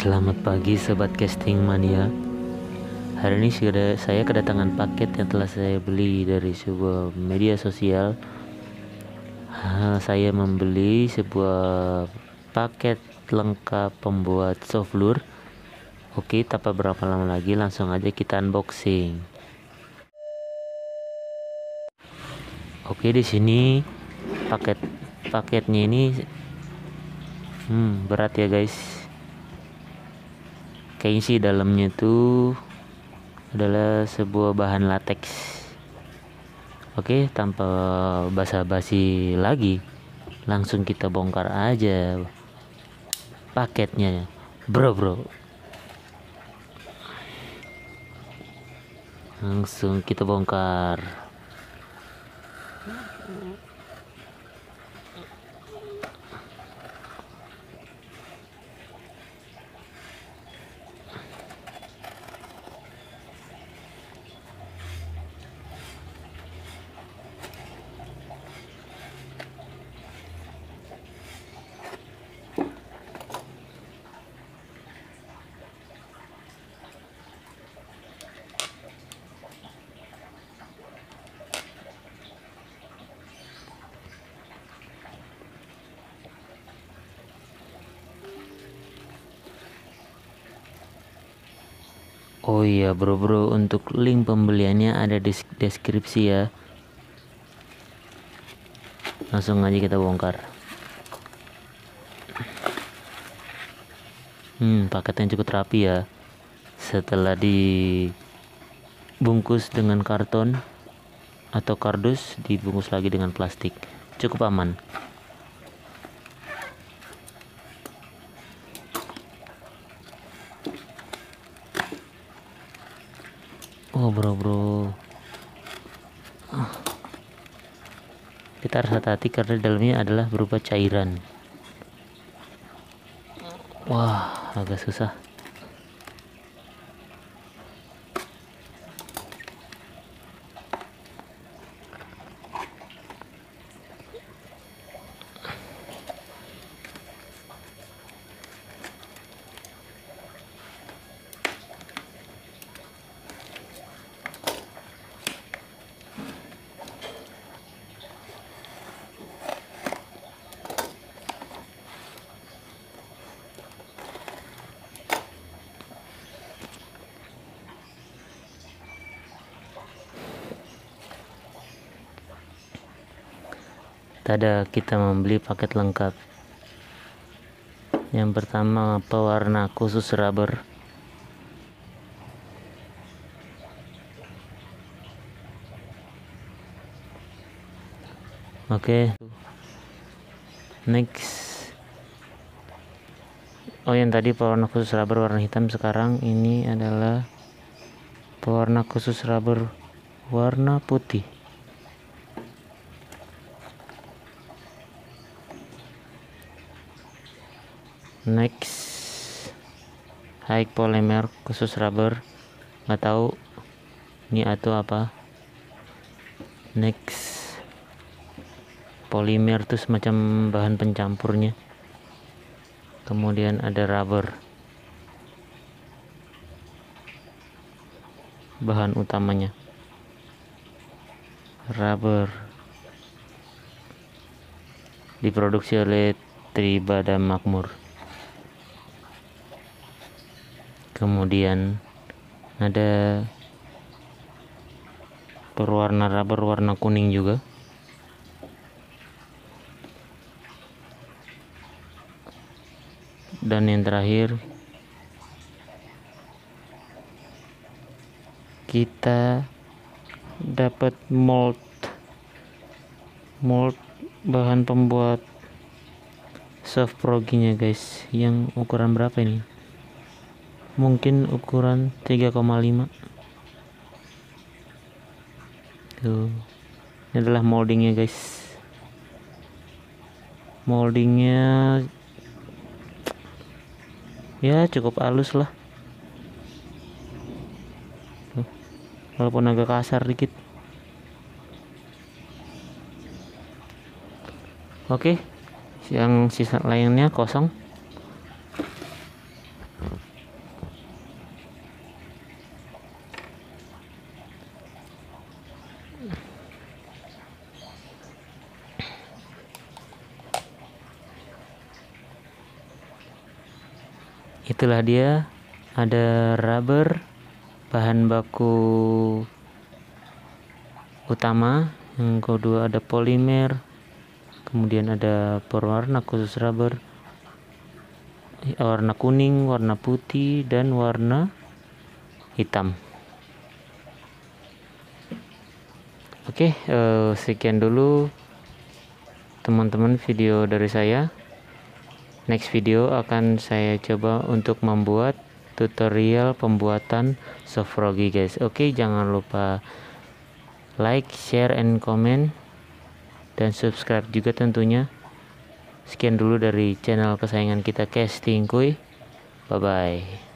Selamat pagi Sobat Casting Mania Hari ini saya kedatangan paket yang telah saya beli dari sebuah media sosial ah, Saya membeli sebuah paket lengkap pembuat soft lure. Oke tanpa berapa lama lagi langsung aja kita unboxing Oke di sini paket paketnya ini hmm, berat ya guys Keisi dalamnya itu adalah sebuah bahan latex. Oke, tanpa basa-basi lagi, langsung kita bongkar aja paketnya, bro bro. Langsung kita bongkar. Oh iya bro bro untuk link pembeliannya ada di deskripsi ya Langsung aja kita bongkar Hmm paketnya cukup rapi ya Setelah dibungkus dengan karton atau kardus dibungkus lagi dengan plastik cukup aman bro bro kita harus hati-hati karena dalamnya adalah berupa cairan wah agak susah pilkada kita membeli paket lengkap yang pertama pewarna khusus rubber oke okay. next oh yang tadi pewarna khusus rubber warna hitam sekarang ini adalah pewarna khusus rubber warna putih next high polymer khusus rubber nggak tahu ini atau apa next polimer itu semacam bahan pencampurnya kemudian ada rubber bahan utamanya rubber diproduksi oleh Tribada Makmur kemudian ada berwarna rubber warna kuning juga dan yang terakhir kita dapat mold mold bahan pembuat soft proginya guys yang ukuran berapa ini mungkin ukuran 3,5 tuh ini adalah moldingnya guys moldingnya ya cukup halus lah tuh. walaupun agak kasar dikit oke yang sisa lainnya kosong itulah dia ada rubber bahan baku utama yang kedua ada polimer kemudian ada perwarna khusus rubber eh, warna kuning warna putih dan warna hitam oke eh, sekian dulu teman-teman video dari saya Next video akan saya coba untuk membuat tutorial pembuatan soft froggy guys. Oke, okay, jangan lupa like, share, and comment dan subscribe juga tentunya. Sekian dulu dari channel kesayangan kita Casting Kuy. Bye bye.